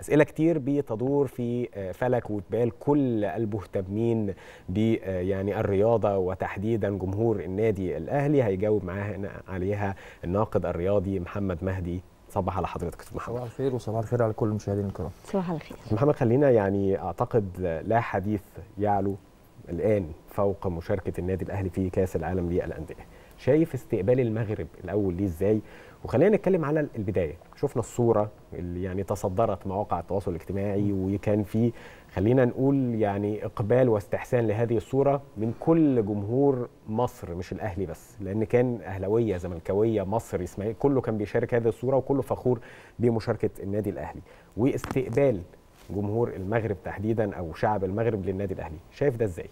اسئله كتير بتدور في آه، فلك وتبال كل المهتمين ب آه، يعني الرياضه وتحديدا جمهور النادي الاهلي هيجاوب معاها عليها الناقد الرياضي محمد مهدي صباح على حضرتك يا محمد صباح الخير وصباح الخير على كل المشاهدين الكرام صباح الخير محمد خلينا يعني اعتقد لا حديث يعلو الان فوق مشاركه النادي الاهلي في كاس العالم للانديه شايف استقبال المغرب الاول ليه ازاي وخلينا نتكلم على البدايه شفنا الصوره اللي يعني تصدرت مواقع التواصل الاجتماعي وكان في خلينا نقول يعني اقبال واستحسان لهذه الصوره من كل جمهور مصر مش الاهلي بس لان كان اهلاويه زملكاويه مصر اسماعيلي كله كان بيشارك هذه الصوره وكله فخور بمشاركه النادي الاهلي واستقبال جمهور المغرب تحديدا او شعب المغرب للنادي الاهلي شايف ده ازاي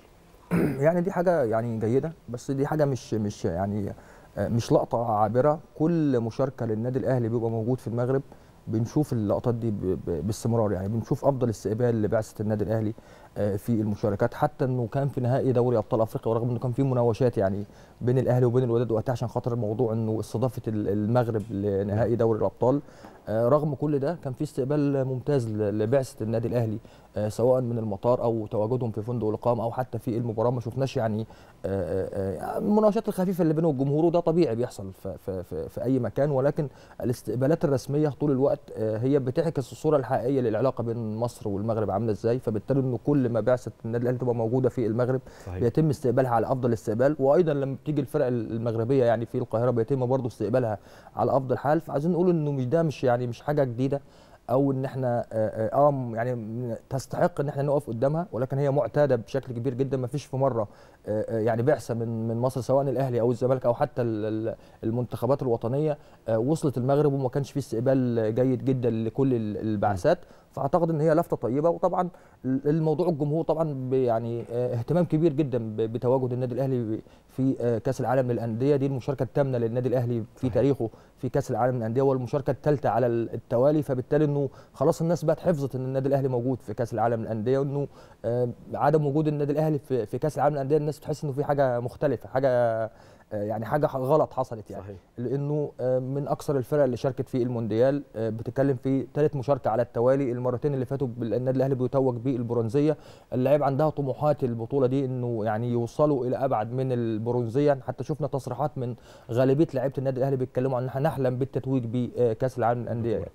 يعني دي حاجه يعني جيده بس دي حاجه مش مش يعني آه، مش لقطه عابره كل مشاركه للنادي الاهلي بيبقى موجود في المغرب بنشوف اللقطات دي باستمرار يعني بنشوف افضل استقبال لبعثه النادي الاهلي آه، في المشاركات حتى انه كان في نهائي دوري ابطال افريقيا ورغم انه كان في مناوشات يعني بين الاهلي وبين الوداد وقتها عشان خاطر الموضوع انه استضافه المغرب لنهائي دوري الابطال آه، رغم كل ده كان في استقبال ممتاز لبعثه النادي الاهلي آه، سواء من المطار او تواجدهم في فندق الاقامه او حتى في المباراه ما شفناش يعني آه، آه، المناوشات الخفيفه اللي بينه والجمهور وده طبيعي بيحصل في, في, في, في اي مكان ولكن الاستقبالات الرسميه طول الوقت هي بتعكس الصوره الحقيقيه للعلاقه بين مصر والمغرب عامله ازاي فبالتالي ان كل ما بعثه النادي الاهلي تبقى موجوده في المغرب صحيح. بيتم استقبالها على افضل استقبال وايضا لما بتيجي الفرق المغربيه يعني في القاهره بيتم برضه استقبالها على افضل حال فعايزين نقول انه مش ده مش يعني مش حاجه جديده او ان احنا اه, آه،, آه، يعني تستحق ان احنا نقف قدامها ولكن هي معتاده بشكل كبير جدا ما فيش في مره آه، يعني بعثه من من مصر سواء الاهلي او الزمالك او حتى المنتخبات الوطنيه وصلت المغرب وما كانش في استقبال جيد جدا لكل البعثات فاعتقد ان هي لفته طيبه وطبعا الموضوع الجمهور طبعا يعني آه، اهتمام كبير جدا بتواجد النادي الاهلي في آه، كاس العالم للانديه دي المشاركه الثامنه للنادي الاهلي في تاريخه في كاس العالم للانديه والمشاركه الثالثه على التوالي فبالتالي انه خلاص الناس بقت حفظت ان النادي الاهلي موجود في كاس العالم للانديه وانه آه، عدم وجود النادي الاهلي في كاس العالم للانديه الناس بتحس انه في حاجه مختلفه حاجه آه، يعني حاجه غلط حصلت يعني صحيح. لانه آه، من اكثر الفرق اللي شاركت في المونديال آه، بتتكلم في ثالث مشاركه على التوالي المرتين اللي فاتوا النادي الاهلي بيتوج بالبرونزيه اللاعب عندها طموحات البطوله دي انه يعني يوصلوا الى ابعد من البرونزيه حتى شفنا تصريحات من غالبيه لعيبه النادي الاهلي بيتكلموا عن ان احنا نحلم بالتتويج بكاس العالم للانديه يعني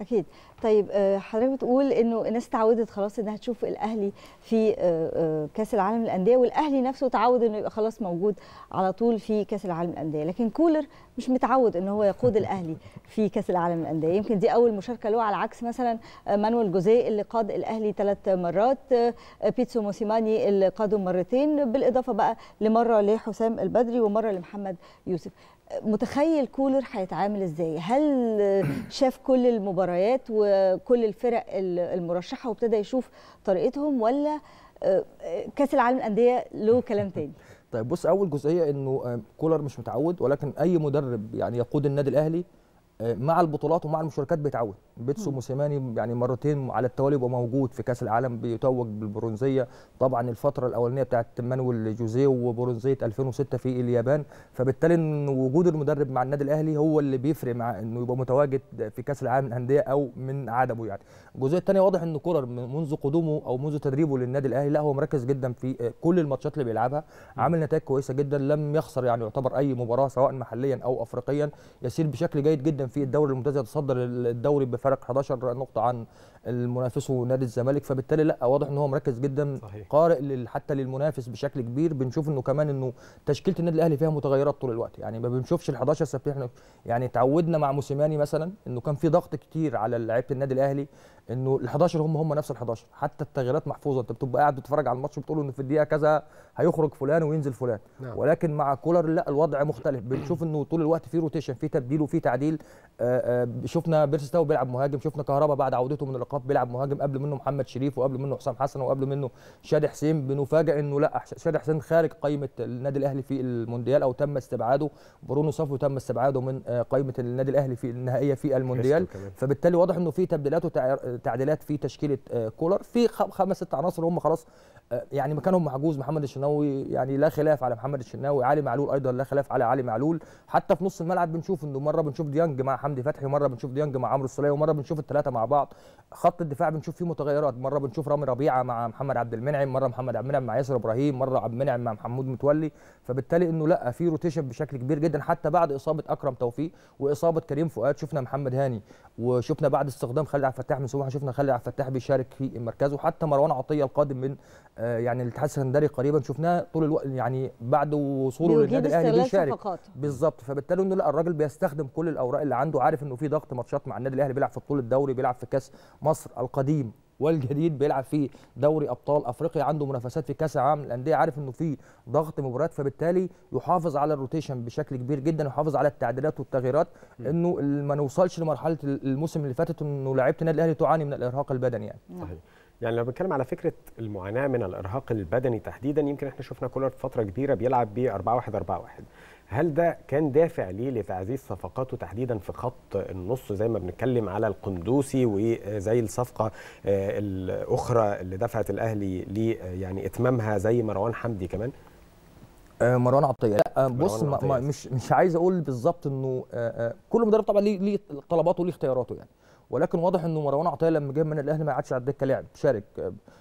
اكيد طيب آه، حضرتك بتقول انه الناس تعودت خلاص انها تشوف الاهلي في آه، آه، كاس العالم للانديه والاهلي نفسه تعود انه يبقى خلاص موجود على طول في كاس العالم للانديه لكن كولر مش متعود ان هو يقود الاهلي في كاس العالم للانديه يمكن دي اول مشاركه له على عكس مثلا مانويل جوزيه اللي قاد الاهلي ثلاث مرات آه، بيتسو موسيماني اللي قاده مرتين بالاضافه بقى لمره لحسام البدري ومره لمحمد يوسف متخيل كولر هيتعامل ازاي هل شاف كل المباريات وكل الفرق المرشحه وابتدى يشوف طريقتهم ولا آه، آه، كاس العالم للانديه له كلام تاني طيب بص اول جزئيه انه آه، كولر مش متعود ولكن اي مدرب يعني يقود النادي الاهلي مع البطولات ومع المشاركات بيتعود بيتسو موسيماني يعني مرتين على التوالي يبقى موجود في كاس العالم بيتوج بالبرونزيه طبعا الفتره الاولانيه بتاعت مانويل جوزيه وبرونزيه 2006 في اليابان فبالتالي ان وجود المدرب مع النادي الاهلي هو اللي بيفرق مع انه يبقى متواجد في كاس العالم الانديه او من عدمه يعني الجزئيه الثانيه واضح ان كولر منذ قدومه او منذ تدريبه للنادي الاهلي لا هو مركز جدا في آه، كل الماتشات اللي بيلعبها عامل نتائج كويسه جدا لم يخسر يعني يعتبر اي مباراه سواء محليا او افريقيا يسير بشكل جيد جدا في الدوري الممتاز يتصدر الدوري بفارق 11 نقطه عن المنافسه نادي الزمالك فبالتالي لا واضح ان هو مركز جدا صحيح. قارئ حتى للمنافس بشكل كبير بنشوف انه كمان انه تشكيله النادي الاهلي فيها متغيرات طول الوقت يعني ما بنشوفش ال 11 سبت احنا يعني تعودنا مع موسيماني مثلا انه كان في ضغط كتير على لعيبه النادي الاهلي انه ال 11 هم هم نفس ال 11 حتى التغييرات محفوظه انت بتبقى قاعد بتتفرج على الماتش بتقول انه في الدقيقه كذا هيخرج فلان وينزل فلان نعم. ولكن مع كولر لا الوضع مختلف بنشوف انه طول الوقت في روتيشن في تبديل وفي تعديل شفنا بيرستاو بيلعب مهاجم شفنا كهربا بعد عودته من الإقامة اسقاط بيلعب مهاجم قبل منه محمد شريف وقبل منه حسام حسن وقبل منه شادي حسين بنفاجئ انه لا شادي حسين خارج قائمه النادي الاهلي في المونديال او تم استبعاده برونو صفو تم استبعاده من آه، قائمه النادي الاهلي في النهائيه في المونديال فبالتالي واضح انه في تبديلات وتعديلات في تشكيله آه، كولر في خمس ست عناصر هم خلاص آه، يعني مكانهم محجوز محمد الشناوي يعني لا خلاف على محمد الشناوي علي معلول ايضا لا خلاف على علي معلول حتى في نص الملعب بنشوف انه مره بنشوف ديانج مع حمدي فتحي ومره بنشوف ديانج مع عمرو السليه ومره بنشوف الثلاثه مع بعض خط الدفاع بنشوف فيه متغيرات مره بنشوف رامي ربيعه مع محمد عبد المنعم مره محمد عبد المنعم مع ياسر ابراهيم مره عبد المنعم مع محمود متولي فبالتالي انه لا في روتيشن بشكل كبير جدا حتى بعد اصابه اكرم توفيق واصابه كريم فؤاد شفنا محمد هاني وشفنا بعد استخدام خالد عبد الفتاح من سموحه شفنا خالد عبد الفتاح بيشارك في مركزه حتى مروان عطيه القادم من آه، يعني الاتحاد السكندري قريبا شفناه طول الوقت يعني بعد وصوله للنادي الاهلي بيشارك بالظبط فبالتالي انه لا الراجل بيستخدم كل الاوراق اللي عنده عارف انه في ضغط ماتشات مع النادي الاهلي بيلعب في بطوله الدوري بيلعب في كاس مصر مصر القديم والجديد بيلعب في دوري ابطال افريقيا عنده منافسات في كاس عام الانديه عارف انه في ضغط مباريات فبالتالي يحافظ على الروتيشن بشكل كبير جدا يحافظ على التعديلات والتغييرات انه ما نوصلش لمرحله الموسم اللي فاتت انه لعيبه النادي الاهلي تعاني من الارهاق البدني يعني صحيح يعني لو بنتكلم على فكره المعاناه من الارهاق البدني تحديدا يمكن احنا شفنا كولر فتره كبيره بيلعب ب 4 1 4 1 هل ده كان دافع ليه لتعزيز صفقاته تحديدا في خط النص زي ما بنتكلم على القندوسي وزي الصفقه آه، الاخرى اللي دفعت الاهلي لي آه، يعني اتمامها زي مروان حمدي كمان آه، مروان عطيه لا بص ما مش مش عايز اقول بالظبط انه كل مدرب طبعا ليه ليه طلباته وليه اختياراته يعني ولكن واضح انه مروان عطيه لما جه من الاهلي ما قعدش على الدكه لعب شارك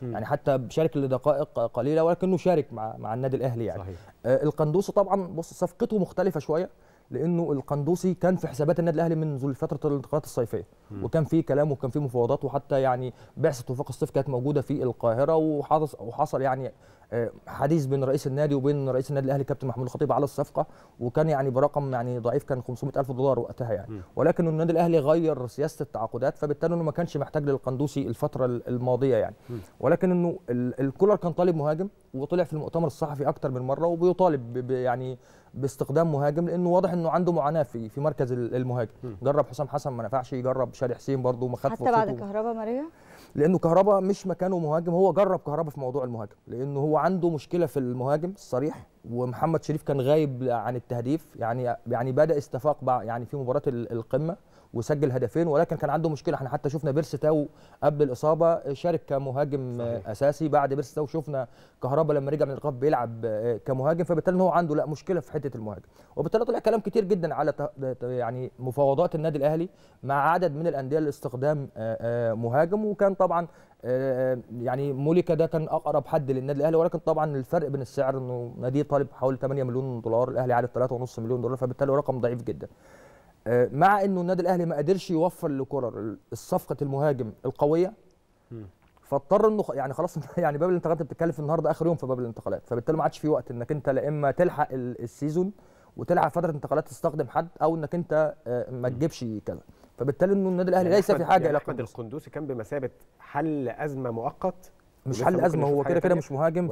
يعني حتى شارك لدقائق قليله ولكنه شارك مع مع النادي الاهلي يعني صحيح. آه، القندوسي طبعا بص صفقته مختلفه شويه لانه القندوسي كان في حسابات النادي الاهلي منذ فتره الانتقالات الصيفيه وكان في كلام وكان في مفاوضات وحتى يعني بعثه وفاق الصيف كانت موجوده في القاهره وحصل وحصل يعني آه، حديث بين رئيس النادي وبين رئيس النادي الاهلي كابتن محمود الخطيب على الصفقه وكان يعني برقم يعني ضعيف كان 500000 دولار وقتها يعني ولكن النادي الاهلي غير سياسه التعاقدات فبالتالي انه ما كانش محتاج للقندوسي الفتره الماضيه يعني ولكن انه الكولر كان طالب مهاجم وطلع في المؤتمر الصحفي اكتر من مره وبيطالب يعني باستخدام مهاجم لانه واضح انه عنده معاناه في في مركز المهاجم جرب حسام حسن ما نفعش يجرب شادي حسين برضه ما خد حتى بعد كهربا ماريا لانه كهربا مش مكانه مهاجم هو جرب كهربا في موضوع المهاجم لانه هو عنده مشكله في المهاجم الصريح ومحمد شريف كان غايب عن التهديف يعني يعني بدا استفاق يعني في مباراه القمه وسجل هدفين ولكن كان عنده مشكله احنا حتى شفنا بيرس تاو قبل الاصابه شارك كمهاجم صحيح. اساسي بعد بيرس تاو شفنا كهربا لما رجع من الايقاف بيلعب آه، كمهاجم فبالتالي هو عنده لا مشكله في حته المهاجم وبالتالي طلع كلام كتير جدا على يعني مفاوضات النادي الاهلي مع عدد من الانديه لاستخدام آه، آه، مهاجم وكان طبعا يعني موليكا ده كان اقرب حد للنادي الاهلي ولكن طبعا الفرق بين السعر انه نادي طالب حوالي 8 مليون دولار الاهلي عارف 3.5 مليون دولار فبالتالي رقم ضعيف جدا آه، مع انه النادي الاهلي ما قدرش يوفر لكرر الصفقه المهاجم القويه فاضطر انه يعني خلاص يعني باب الانتقالات بتتكلم في النهارده اخر يوم في باب الانتقالات فبالتالي ما عادش في وقت انك انت لا اما تلحق السيزون وتلعب فتره انتقالات تستخدم حد او انك انت آه، ما تجيبش كذا فبالتالي انه النادي الاهلي يعني ليس في حاجه يعني الى احمد القندوسي كان بمثابه حل ازمه مؤقت مش حل ازمه هو كده كده مش مهاجم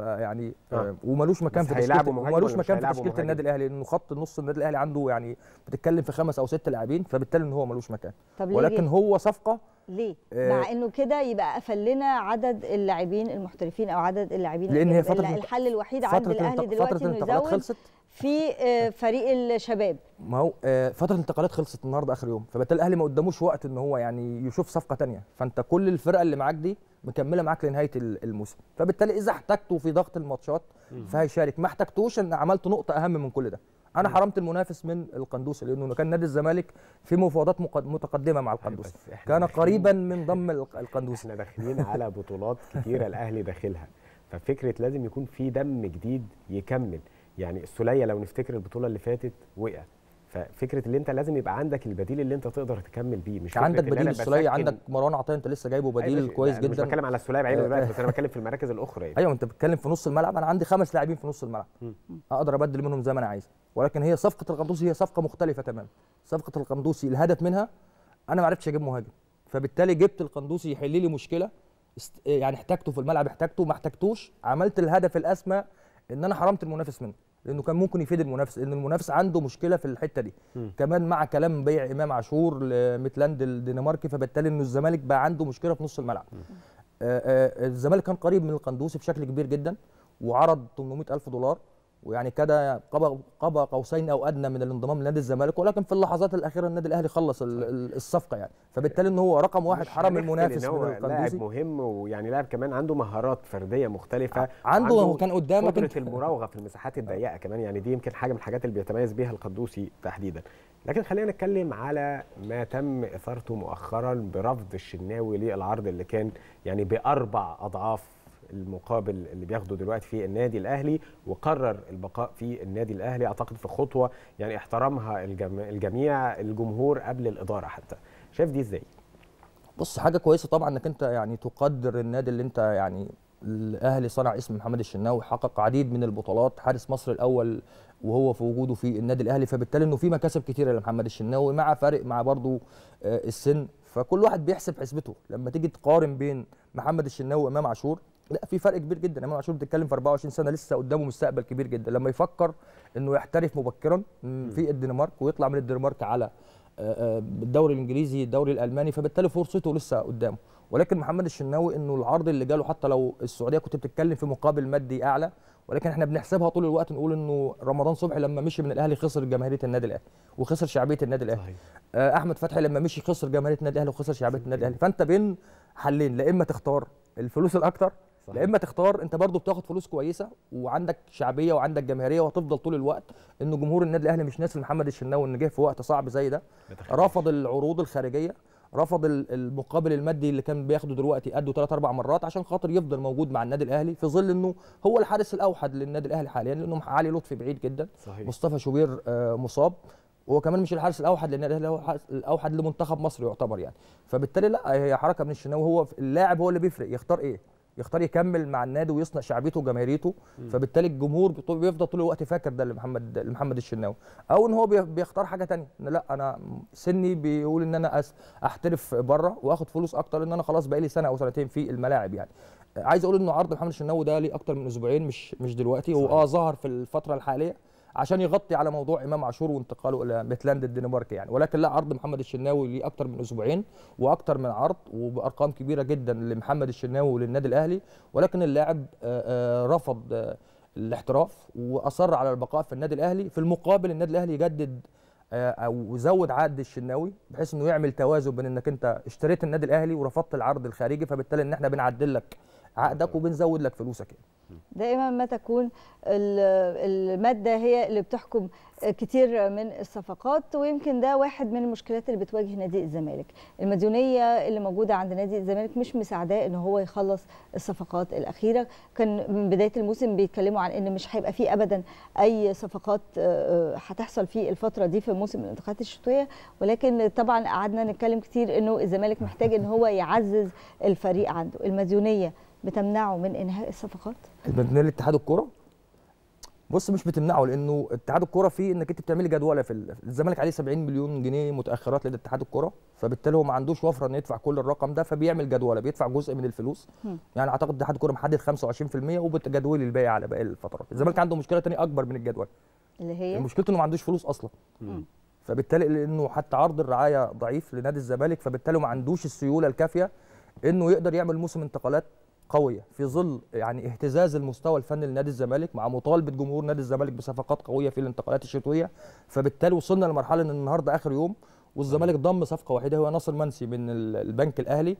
يعني آه. آه. وملوش مكان في تشكيله وملوش مكان في تشكيله النادي الاهلي لانه خط النص النادي الاهلي عنده يعني بتتكلم في خمس او ست لاعبين فبالتالي ان هو ملوش مكان ولكن هو صفقه ليه؟ آه مع انه كده يبقى قفل لنا عدد اللاعبين المحترفين او عدد اللاعبين لان هي فتره الحل الوحيد عند الاهلي دلوقتي انه يزود خلصت في آه، فريق الشباب ما هو آه، فتره الانتقالات خلصت النهارده اخر يوم فبالتالي الاهلي ما قداموش وقت ان هو يعني يشوف صفقه ثانيه فانت كل الفرقه اللي معاك دي مكمله معاك لنهايه الموسم فبالتالي اذا احتجته في ضغط الماتشات فهيشارك ما احتجتوش ان عملت نقطه اهم من كل ده انا حرمت المنافس من القندوسي لانه كان نادي الزمالك في مفاوضات متقدمه مع القندوسي كان قريبا من ضم القندوسي احنا داخلين على بطولات كتيره الاهلي داخلها ففكره لازم يكون في دم جديد يكمل يعني السوليه لو نفتكر البطوله اللي فاتت وقع ففكره اللي انت لازم يبقى عندك البديل اللي انت تقدر تكمل بيه مش عندك بديل السوليه عندك مروان عطيه انت لسه جايبه بديل أيوة، كويس جدا مش بتكلم على السوليه بعينه آه. دلوقتي بس انا بتكلم في المراكز الاخرى يعني. ايوه انت بتتكلم في نص الملعب انا عندي خمس لاعبين في نص الملعب اقدر ابدل منهم زي ما انا عايز ولكن هي صفقه القندوسي هي صفقه مختلفه تماما صفقه القندوسي الهدف منها انا ما عرفتش اجيب مهاجم فبالتالي جبت القندوسي يحل لي مشكله يعني احتاجته في الملعب احتاجته ما احتاجتوش عملت الهدف الاسمى ان انا حرمت المنافس منه لانه كان ممكن يفيد المنافس لان المنافس عنده مشكله في الحته دي م. كمان مع كلام بيع امام عاشور لميتلاند الدنماركي فبالتالي انه الزمالك بقى عنده مشكله في نص الملعب آآ آآ آه، آه، الزمالك كان قريب من القندوسي بشكل كبير جدا وعرض 800000 دولار ويعني كده قاب قوسين او ادنى من الانضمام لنادي الزمالك ولكن في اللحظات الاخيره النادي الاهلي خلص الصفقه يعني فبالتالي ان هو رقم واحد حرم المنافس هو من لاعب مهم ويعني لاعب كمان عنده مهارات فرديه مختلفه عنده, عنده كان قدامك قدره المراوغه في المساحات الضيقه كمان يعني دي يمكن حاجه من الحاجات اللي بيتميز بيها القدوسي تحديدا لكن خلينا نتكلم على ما تم اثارته مؤخرا برفض الشناوي للعرض اللي كان يعني باربع اضعاف المقابل اللي بياخده دلوقتي في النادي الاهلي وقرر البقاء في النادي الاهلي اعتقد في خطوه يعني احترمها الجميع الجمهور قبل الاداره حتى شايف دي ازاي بص حاجه كويسه طبعا انك انت يعني تقدر النادي اللي انت يعني الاهلي صنع اسم محمد الشناوي حقق عديد من البطولات حارس مصر الاول وهو في وجوده في النادي الاهلي فبالتالي انه في مكاسب كتيره لمحمد الشناوي مع فارق مع برضو آه، السن فكل واحد بيحسب حسبته لما تيجي تقارن بين محمد الشناوي وامام عاشور لا في فرق كبير جدا امام عاشور بتتكلم في 24 سنه لسه قدامه مستقبل كبير جدا لما يفكر انه يحترف مبكرا في الدنمارك ويطلع من الدنمارك على آه، آه، الدوري الانجليزي الدوري الالماني فبالتالي فرصته لسه قدامه ولكن محمد الشناوي انه العرض اللي جاله حتى لو السعوديه كنت بتتكلم في مقابل مادي اعلى ولكن احنا بنحسبها طول الوقت نقول انه رمضان صبحي لما مشي من الاهلي خسر جماهيريه النادي الاهلي وخسر شعبيه النادي الاهلي صحيح. آه، احمد فتحي لما مشي خسر جماهيريه النادي الاهلي وخسر شعبيه النادي الاهلي فانت بين حلين لا اما تختار الفلوس الاكثر لا اما تختار انت برضو بتاخد فلوس كويسه وعندك شعبيه وعندك جماهيريه وهتفضل طول الوقت ان جمهور النادي الاهلي مش ناسي محمد الشناوي ان جه في وقت صعب زي ده رفض العروض الخارجيه رفض المقابل المادي اللي كان بياخده دلوقتي قده ثلاث اربع مرات عشان خاطر يفضل موجود مع النادي الاهلي في ظل انه هو الحارس الاوحد للنادي الاهلي حاليا لانه علي لطفي بعيد جدا صحيح. مصطفى شوبير آه، مصاب هو كمان مش الحارس الاوحد للنادي الاهلي هو الاوحد لمنتخب مصر يعتبر يعني فبالتالي لا هي حركه من الشناوي هو اللاعب هو اللي بيفرق يختار ايه يختار يكمل مع النادي ويصنع شعبيته وجماهيريته فبالتالي الجمهور بيفضل طول الوقت فاكر ده لمحمد لمحمد الشناوي او ان هو بيختار حاجه ثانيه ان لا انا سني بيقول ان انا احترف بره واخد فلوس اكتر ان انا خلاص بقالي سنه او سنتين في الملاعب يعني عايز اقول انه عرض محمد الشناوي ده ليه اكتر من اسبوعين مش مش دلوقتي هو اه ظهر في الفتره الحاليه عشان يغطي على موضوع امام عاشور وانتقاله الى ميتلاند الدنمارك يعني ولكن لا عرض محمد الشناوي ليه اكتر من اسبوعين واكتر من عرض وبارقام كبيره جدا لمحمد الشناوي وللنادي الاهلي ولكن اللاعب آه، آه، رفض آه، الاحتراف واصر على البقاء في النادي الاهلي في المقابل النادي الاهلي يجدد او زود عقد الشناوي بحيث انه يعمل توازن بين انك انت اشتريت النادي الاهلي ورفضت العرض الخارجي فبالتالي ان احنا بنعدل لك عقدك وبنزود لك فلوسك يعني. دائما ما تكون الماده هي اللي بتحكم كتير من الصفقات ويمكن ده واحد من المشكلات اللي بتواجه نادي الزمالك المديونيه اللي موجوده عند نادي الزمالك مش مساعداه ان هو يخلص الصفقات الاخيره كان من بدايه الموسم بيتكلموا عن ان مش هيبقى فيه ابدا اي صفقات آه، آه، هتحصل في الفتره دي في موسم الانتقالات الشتويه ولكن طبعا قعدنا نتكلم كتير انه الزمالك محتاج ان هو يعزز الفريق عنده المديونيه بتمنعه من انهاء الصفقات؟ من الاتحاد الكوره؟ بص مش بتمنعه لانه اتحاد الكوره فيه انك انت بتعملي جدوله في الزمالك عليه 70 مليون جنيه متاخرات لدى اتحاد الكوره فبالتالي هو ما عندوش وفره انه يدفع كل الرقم ده فبيعمل جدوله بيدفع جزء من الفلوس م. يعني اعتقد اتحاد الكوره محدد 25% وبتجدولي الباقي على باقي الفترات الزمالك عنده مشكله ثانيه اكبر من الجدول اللي هي مشكلته انه ما عندوش فلوس اصلا م. فبالتالي لانه حتى عرض الرعايه ضعيف لنادي الزمالك فبالتالي ما عندوش السيوله الكافيه انه يقدر يعمل موسم انتقالات قويه في ظل يعني اهتزاز المستوى الفني لنادي الزمالك مع مطالبه جمهور نادي الزمالك بصفقات قويه في الانتقالات الشتويه فبالتالي وصلنا لمرحله ان النهارده اخر يوم والزمالك ضم صفقه واحده هو ناصر منسي من البنك الاهلي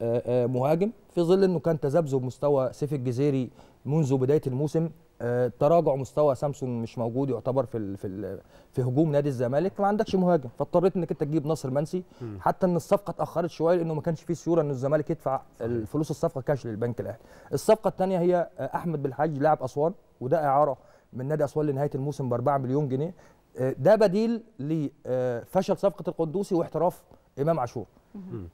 آه، آه، مهاجم في ظل انه كان تذبذب مستوى سيف الجزيري منذ بدايه الموسم آه، تراجع مستوى سامسون مش موجود يعتبر في في في هجوم نادي الزمالك ما عندكش مهاجم فاضطريت انك انت تجيب ناصر منسي حتى ان الصفقه اتاخرت شويه لانه ما كانش فيه سيوله ان الزمالك يدفع فلوس الصفقه كاش للبنك الاهلي الصفقه الثانيه هي آه، احمد بالحاج لاعب اسوان وده اعاره من نادي اسوان لنهايه الموسم ب 4 مليون جنيه آه، ده بديل لفشل صفقه القدوسي واحتراف امام عاشور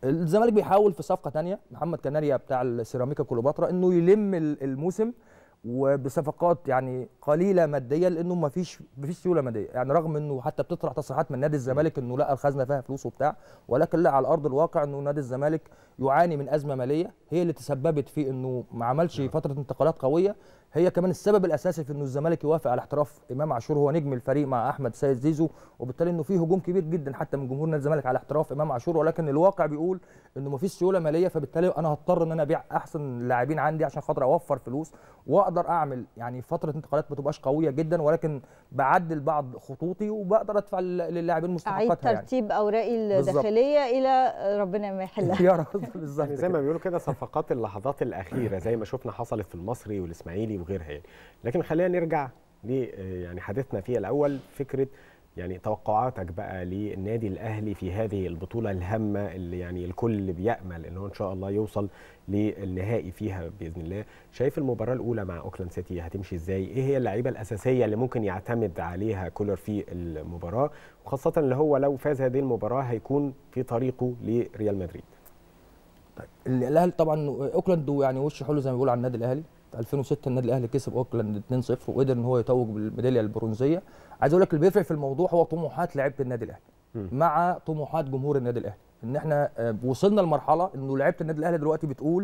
الزمالك بيحاول في صفقه ثانيه محمد كناريا بتاع السيراميكا كليوباترا انه يلم الموسم وبصفقات يعني قليله ماديا لانه ما فيش ما فيش سيوله ماديه يعني رغم انه حتى بتطرح تصريحات من نادي الزمالك انه لا الخزنه فيها فلوس وبتاع ولكن لا على ارض الواقع انه نادي الزمالك يعاني من ازمه ماليه هي اللي تسببت في انه ما عملش نعم. فتره انتقالات قويه هي كمان السبب الاساسي في انه الزمالك يوافق على احتراف امام عاشور هو نجم الفريق مع احمد سيد زيزو وبالتالي انه في هجوم كبير جدا حتى من جمهور نادي الزمالك على احتراف امام عاشور ولكن الواقع بيقول انه ما فيش سيوله ماليه فبالتالي انا هضطر ان انا ابيع احسن اللاعبين عندي عشان خاطر اوفر فلوس واقدر اعمل يعني فتره انتقالات ما تبقاش قويه جدا ولكن بعدل بعض خطوطي وبقدر ادفع للاعبين مستحقاتها اعيد يعني. ترتيب اوراقي الداخليه الى ربنا ما يحلها يا رب بالظبط زي ما بيقولوا كده صفقات اللحظات الاخيره زي ما شفنا حصلت في المصري والاسماعيلي وغيرها يعني لكن خلينا نرجع ل يعني حديثنا فيها الاول فكره يعني توقعاتك بقى للنادي الاهلي في هذه البطوله الهامه اللي يعني الكل بيامل ان هو ان شاء الله يوصل للنهائي فيها باذن الله شايف المباراه الاولى مع اوكلاند سيتي هتمشي ازاي ايه هي اللعيبه الاساسيه اللي ممكن يعتمد عليها كولر في المباراه وخاصه اللي هو لو فاز هذه المباراه هيكون في طريقه لريال مدريد طيب الاهلي طبعا اوكلاند يعني وش حلو زي ما بيقولوا على النادي الاهلي 2006 النادي الاهلي كسب اوكلاند 2-0 وقدر ان هو يتوج بالميداليه البرونزيه عايز اقول لك اللي بيفرق في الموضوع هو طموحات لعيبه النادي الاهلي مع طموحات جمهور النادي الاهلي ان احنا آه، وصلنا لمرحله انه لعيبه النادي الاهلي دلوقتي بتقول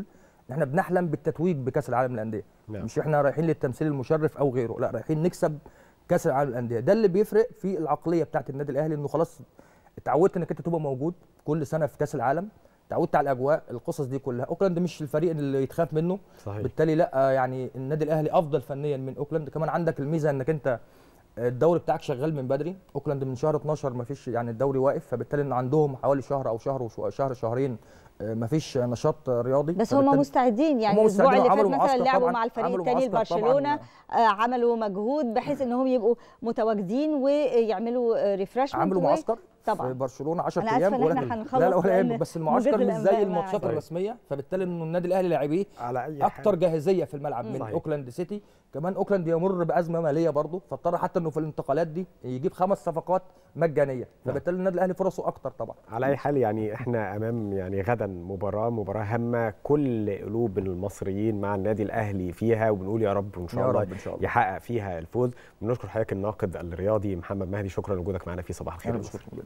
ان احنا بنحلم بالتتويج بكاس العالم للانديه نعم. مش احنا رايحين للتمثيل المشرف او غيره لا رايحين نكسب كاس العالم للانديه ده اللي بيفرق في العقليه بتاعه النادي الاهلي انه خلاص اتعودت انك انت تبقى موجود كل سنه في كاس العالم تعودت على الاجواء القصص دي كلها اوكلاند مش الفريق اللي يتخاف منه صحيح. بالتالي لا يعني النادي الاهلي افضل فنيا من اوكلاند كمان عندك الميزه انك انت الدوري بتاعك شغال من بدري اوكلاند من شهر 12 ما فيش يعني الدوري واقف فبالتالي ان عندهم حوالي شهر او شهر وشهر شهرين مفيش نشاط رياضي بس هم مستعدين يعني الاسبوع اللي فات مثلا لعبوا مع الفريق الثاني لبرشلونه يعني. آه، عملوا مجهود بحيث انهم يبقوا متواجدين ويعملوا ريفرشمنت عملوا معسكر طبعا في برشلونه 10 ايام ولا لا لا ولا يهمك بس المعسكر مش زي الماتشات طيب. الرسميه فبالتالي انه النادي الاهلي لاعبيه اكتر جاهزيه في الملعب من طيب. اوكلاند سيتي كمان اوكلاند يمر بازمه ماليه برضه فاضطر حتى انه في الانتقالات دي يجيب خمس صفقات مجانيه نعم. فبالتالي النادي الاهلي فرصه اكتر طبعا على اي حال يعني احنا امام يعني غدا مباراه مباراه هامه كل قلوب المصريين مع النادي الاهلي فيها وبنقول يا رب إن شاء, يا الله, رب إن شاء الله يحقق فيها الفوز بنشكر حضرتك الناقد الرياضي محمد مهدي شكرا لوجودك معنا في صباح الخير